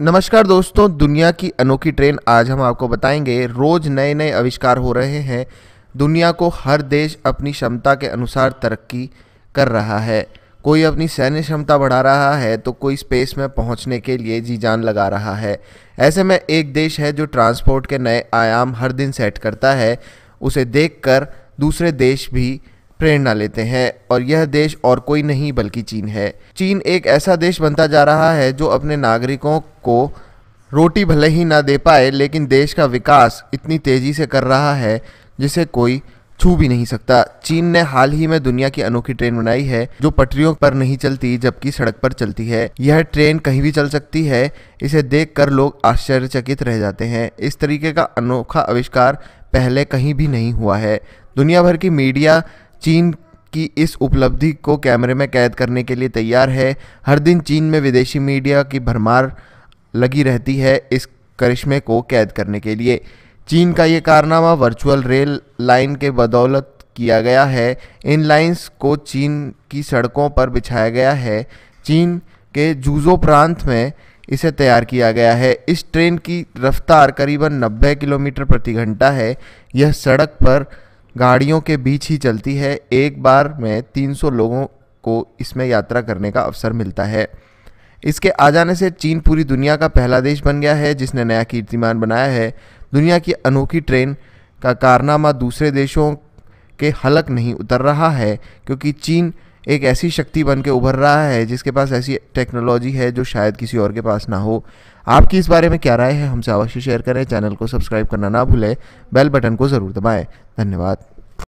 नमस्कार दोस्तों दुनिया की अनोखी ट्रेन आज हम आपको बताएंगे रोज़ नए नए आविष्कार हो रहे हैं दुनिया को हर देश अपनी क्षमता के अनुसार तरक्की कर रहा है कोई अपनी सैन्य क्षमता बढ़ा रहा है तो कोई स्पेस में पहुंचने के लिए जी जान लगा रहा है ऐसे में एक देश है जो ट्रांसपोर्ट के नए आयाम हर दिन सेट करता है उसे कर दूसरे देश भी प्रेरणा लेते हैं और यह देश और कोई नहीं बल्कि चीन है चीन एक ऐसा देश बनता जा रहा है जो अपने नागरिकों को रोटी भले ही ना दे पाए लेकिन देश का विकास इतनी तेज़ी से कर रहा है जिसे कोई छू भी नहीं सकता चीन ने हाल ही में दुनिया की अनोखी ट्रेन बनाई है जो पटरियों पर नहीं चलती जबकि सड़क पर चलती है यह ट्रेन कहीं भी चल सकती है इसे देखकर लोग आश्चर्यचकित रह जाते हैं इस तरीके का अनोखा आविष्कार पहले कहीं भी नहीं हुआ है दुनिया भर की मीडिया चीन की इस उपलब्धि को कैमरे में कैद करने के लिए तैयार है हर दिन चीन में विदेशी मीडिया की भरमार लगी रहती है इस करिश्मे को कैद करने के लिए चीन का ये कारनामा वर्चुअल रेल लाइन के बदौलत किया गया है इन लाइंस को चीन की सड़कों पर बिछाया गया है चीन के जूजो प्रांत में इसे तैयार किया गया है इस ट्रेन की रफ्तार करीबन 90 किलोमीटर प्रति घंटा है यह सड़क पर गाड़ियों के बीच ही चलती है एक बार में 300 लोगों को इसमें यात्रा करने का अवसर मिलता है इसके आ जाने से चीन पूरी दुनिया का पहला देश बन गया है जिसने नया कीर्तिमान बनाया है दुनिया की अनोखी ट्रेन का कारनामा दूसरे देशों के हलक नहीं उतर रहा है क्योंकि चीन एक ऐसी शक्ति बन के उभर रहा है जिसके पास ऐसी टेक्नोलॉजी है जो शायद किसी और के पास ना हो आपकी इस बारे में क्या राय है हमसे अवश्य शेयर करें चैनल को सब्सक्राइब करना ना भूलें बेल बटन को ज़रूर दबाएँ धन्यवाद